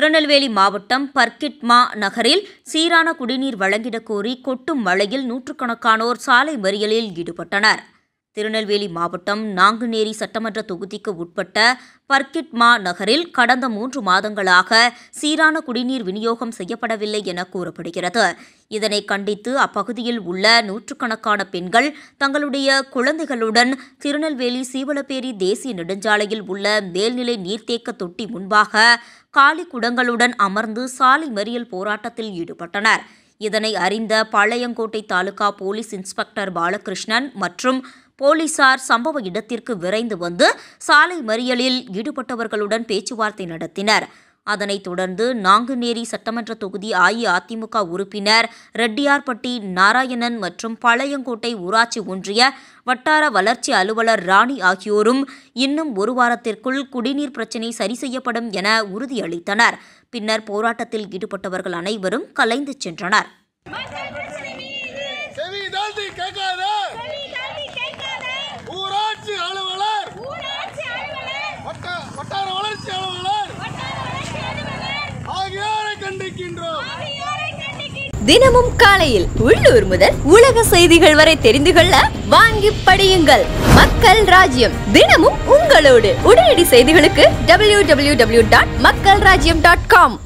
திருநெல்வேலி மாவட்டம் பர்கிட்மா நகரில் சீரான குடிநீர் வழங்கிடக் கோரி கொட்டும் மழையில் நூற்றுக்கணக்கானோர் சாலை மறியலில் ஈடுபட்டனர் திருநெல்வேலி மாவட்டம் நாங்குநேரி சட்டமன்ற தொகுதிக்கு உட்பட்ட பர்கிட்மா நகரில் கடந்த மூன்று மாதங்களாக சீரான குடிநீர் விநியோகம் செய்யப்படவில்லை என கூறப்படுகிறது இதனை கண்டித்து அப்பகுதியில் உள்ள நூற்றுக்கணக்கான பெண்கள் தங்களுடைய குழந்தைகளுடன் திருநெல்வேலி சீவலப்பேரி தேசிய நெடுஞ்சாலையில் உள்ள மேல்நிலை நீர்த்தேக்க தொட்டி முன்பாக காலி குடங்களுடன் அமர்ந்து சாலை மறியல் போராட்டத்தில் ஈடுபட்டனர் இதனை அறிந்த பாளையங்கோட்டை தாலுகா போலீஸ் இன்ஸ்பெக்டர் பாலகிருஷ்ணன் மற்றும் போலீசார் சம்பவ இடத்திற்கு விரைந்து வந்து சாலை மறியலில் ஈடுபட்டவர்களுடன் பேச்சுவார்த்தை நடத்தினர் அதனைத் தொடர்ந்து நாங்குநேரி சட்டமன்ற தொகுதி அஇஅதிமுக உறுப்பினர் ரெட்டியார்பட்டி நாராயணன் மற்றும் பாளையங்கோட்டை ஊராட்சி ஒன்றிய வட்டார வளர்ச்சி அலுவலர் ராணி ஆகியோரும் இன்னும் ஒரு வாரத்திற்குள் குடிநீர் பிரச்சினை சரி செய்யப்படும் என உறுதியளித்தனர் பின்னர் போராட்டத்தில் ஈடுபட்டவர்கள் அனைவரும் கலைந்து சென்றனர் தினமும் காலையில் உள்ளூர் முதல் உலக செய்திகள் வரை தெரிந்து கொள்ள வாங்கி படியுங்கள் மக்கள் ராஜ்யம் தினமும் உங்களோடு உடனடி செய்திகளுக்கு டபிள்யூ டபிள்யூ டபிள்யூ டாட் மக்கள் ராஜ்யம் டாட் காம்